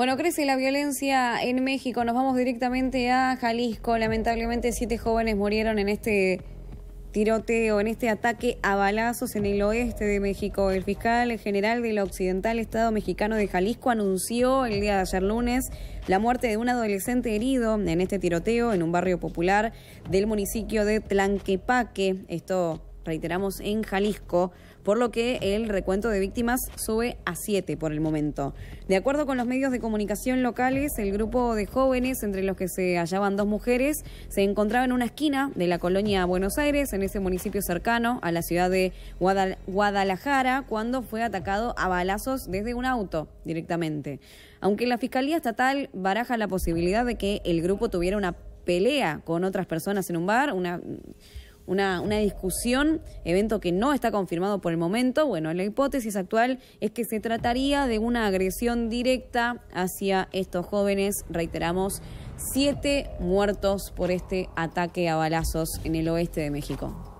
Bueno, crece la violencia en México. Nos vamos directamente a Jalisco. Lamentablemente, siete jóvenes murieron en este tiroteo, en este ataque a balazos en el oeste de México. El fiscal general del occidental Estado mexicano de Jalisco anunció el día de ayer lunes la muerte de un adolescente herido en este tiroteo en un barrio popular del municipio de Tlanquepaque. Esto reiteramos, en Jalisco, por lo que el recuento de víctimas sube a siete por el momento. De acuerdo con los medios de comunicación locales, el grupo de jóvenes, entre los que se hallaban dos mujeres, se encontraba en una esquina de la colonia Buenos Aires, en ese municipio cercano a la ciudad de Guadalajara, cuando fue atacado a balazos desde un auto directamente. Aunque la Fiscalía Estatal baraja la posibilidad de que el grupo tuviera una pelea con otras personas en un bar, una una, una discusión, evento que no está confirmado por el momento. Bueno, la hipótesis actual es que se trataría de una agresión directa hacia estos jóvenes, reiteramos, siete muertos por este ataque a balazos en el oeste de México.